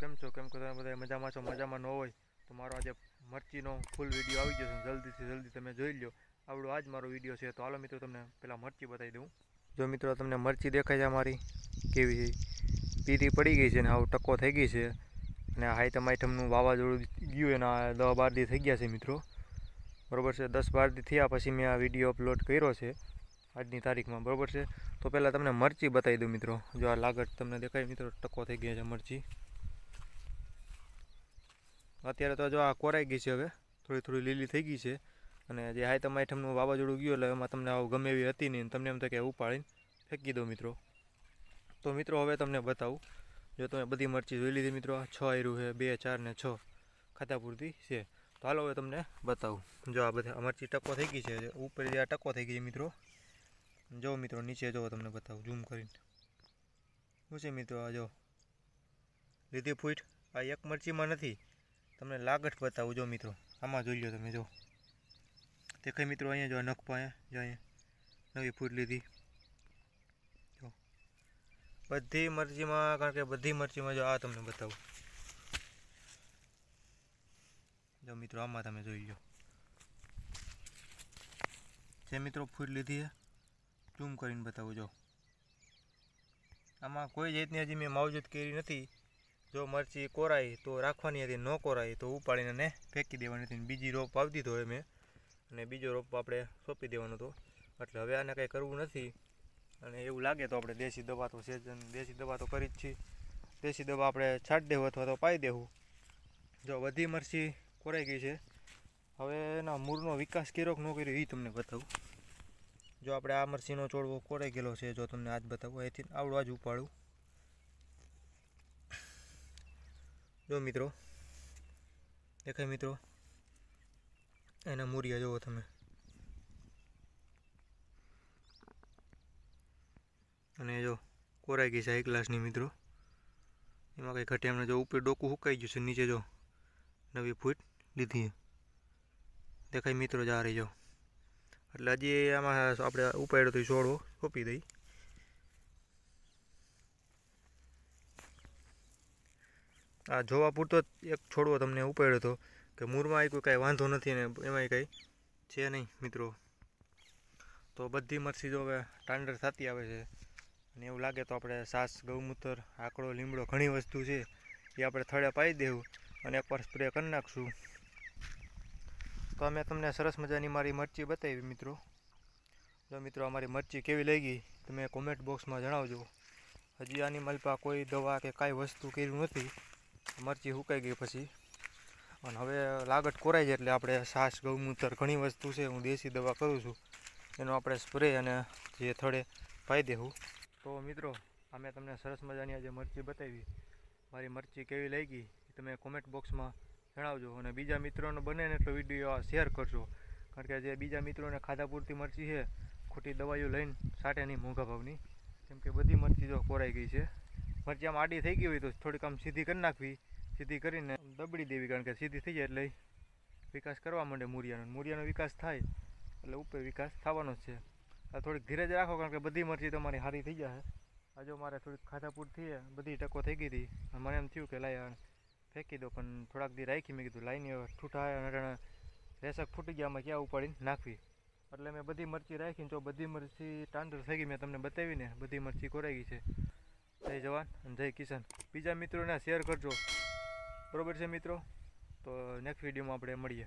કેમ છો કેમ કે તમે બધા મજામાં છો મજામાં ન હોય તો મારો આજે મરચીનો ફૂલ વિડીયો આવી ગયો છે જલ્દીથી જલ્દી તમે જોઈ લો આવડો આજ મારો વિડીયો છે તો હાલો મિત્રો તમને પહેલાં મરચી બતાવી દઉં જો મિત્રો તમને મરચી દેખાય છે અમારી કેવી છે પડી ગઈ છે ને આવું ટકો થઈ ગઈ છે અને આઈટમ આઈટમનું વાવાઝોડું ગયું એના દસ બાર દી થઈ ગયા છે મિત્રો બરાબર છે દસ બાર દી થયા પછી મેં આ વિડીયો અપલોડ કર્યો છે આજની તારીખમાં બરાબર છે તો પહેલાં તમને મરચી બતાવી દઉં મિત્રો જો આ લાગત તમને દેખાય મિત્રો ટકો થઈ ગયા છે મરચી અત્યારે તો જો આ કોરાઈ ગઈ છે હવે થોડી થોડી લીલી થઈ ગઈ છે અને જે હાયતમ આઈટમનું વાવાઝોડું ગયું એટલે એમાં તમને આવું ગમે એવી હતી નહીં તમને એમ તો કે ઉપાડીને ફેંકી દો મિત્રો તો મિત્રો હવે તમને બતાવું જો તમે બધી મરચી જોઈ લીધી મિત્રો છ આયરું છે બે ચાર ને છ ખાતા પૂરતી છે તો હાલો હવે તમને બતાવું જો આ બધા મરચી ટકો થઈ ગઈ છે ઉપર જે આ ટકો થઈ ગઈ મિત્રો જો મિત્રો નીચે જો તમને બતાવું ઝૂમ કરીને શું છે મિત્રો આ જો લીધી ફૂટ આ એક મરચીમાં નથી તમને લાગઠ બતાવું જો મિત્રો આમાં જોઈ લો તમે જો તે કઈ મિત્રો અહીંયા જો નખ પણ જો અહીંયા નવી ફૂટ લીધી જો બધી મરચીમાં કારણ કે બધી મરચીમાં જો આ તમને બતાવું જો મિત્રો આમાં તમે જોઈ લો જે મિત્રો ફૂટ લીધી છે ઝૂમ કરીને બતાવું જો આમાં કોઈ જાતની હજી મેં માવજત કરી નથી જો મરચી કોરાઈ તો રાખવાની હતી ન કોરાઈ તો ઉપાડીને ને ફેંકી દેવાની હતી બીજી રોપ આવતી તો મેં અને બીજો રોપ આપણે સોંપી દેવાનો હતો એટલે હવે આને કંઈ કરવું નથી અને એવું લાગે તો આપણે દેશી દવા તો છે દેશી દવા તો કરી જ છીએ દેશી દવા આપણે છાંટ દેવું અથવા તો પાઈ દેવું જો બધી મરચી કોરાઈ ગઈ છે હવે એના મૂળનો વિકાસ કર્યો કે ન કર્યો એ તમને બતાવું જો આપણે આ મરચીનો છોડવો કોરાઈ ગયેલો છે જો તમને આજ બતાવું એથી આવડો આજ ઉપાડું જો મિત્રો દેખાય મિત્રો એના મૂરિયા જુઓ તમે અને જો કોરાઈ ગઈ છે એક ગ્લાસની મિત્રો એમાં કંઈ ઘટે એમને જો ઉપર ડોકું હુકાઈ ગયું છે નીચે જો નવી ફૂટ લીધી દેખાય મિત્રો જા રહી જો એટલે હજી આમાં આપણે ઉપાડ્યો તો છોડો સોંપી દઈ આ જોવા પૂરતો એક છોડવો તમને ઉપાડ્યો હતો કે મૂળમાં કોઈ કાંઈ વાંધો નથી ને એમાંય કાંઈ છે નહીં મિત્રો તો બધી મરસી જો હવે ટાંડર થતી આવે છે અને એવું લાગે તો આપણે સાસ ગૌમૂત્ર આકડો લીમડો ઘણી વસ્તુ છે એ આપણે થળે પાઈ દેવું અને એકવાર સ્પ્રે કરી નાખશું તો અમે તમને સરસ મજાની મારી મરચી બતાવી મિત્રો જો મિત્રો અમારી મરચી કેવી લઈ ગઈ તમે કોમેન્ટ બોક્સમાં જણાવજો હજી આની મલપા કોઈ દવા કે કાંઈ વસ્તુ કર્યું નથી મરચી સુકાઈ ગઈ પછી અને હવે લાગટ કોરાઈ જાય એટલે આપણે સાસ ગૌમૂત્ર ઘણી વસ્તુ છે હું દેશી દવા કરું છું એનો આપણે સ્પ્રે અને જે થડે પાઈ દેવું તો મિત્રો અમે તમને સરસ મજાની આજે મરચી બતાવી મારી મરચી કેવી લાગી તમે કોમેન્ટ બોક્સમાં જણાવજો અને બીજા મિત્રોને બને ને એટલો વિડીયો શેર કરજો કારણ કે જે બીજા મિત્રોને ખાધા પૂરતી મરચી છે ખોટી દવાઈઓ લઈને સાટેની મોંઘા ભાવની કેમ બધી મરચી જો કોરાઈ ગઈ છે મરચાં આડી થઈ ગઈ હોય તો થોડીક આમ સીધી કરી નાખવી સીધી કરીને દબડી દેવી કારણ કે સીધી થઈ જાય એટલે વિકાસ કરવા માંડે મૂરિયાનો મૂરિયાનો વિકાસ થાય એટલે ઉપર વિકાસ થવાનો છે આ થોડીક ધીરજ રાખો કારણ કે બધી મરચી તમારી સારી થઈ જશે આજે મારે થોડીક ખાધાપૂર થઈ બધી ટકો થઈ ગઈ હતી મને એમ થયું કે લાય ફેંકી દો પણ થોડાક દી રાખી મેં કીધું લાઈને ઠૂઠા અને રેસક ફૂટી ગયા ક્યાં ઉપાડીને નાખવી એટલે મેં બધી મરચી રાખીને જો બધી મરચી ટાંડર થઈ ગઈ મેં તમને બતાવીને બધી મરચી કોરાઈ ગઈ છે જય જવાન અને જય કિશન બીજા મિત્રોને શેર કરજો બરોબર છે મિત્રો તો નેક્સ્ટ વિડીયોમાં આપણે મળીએ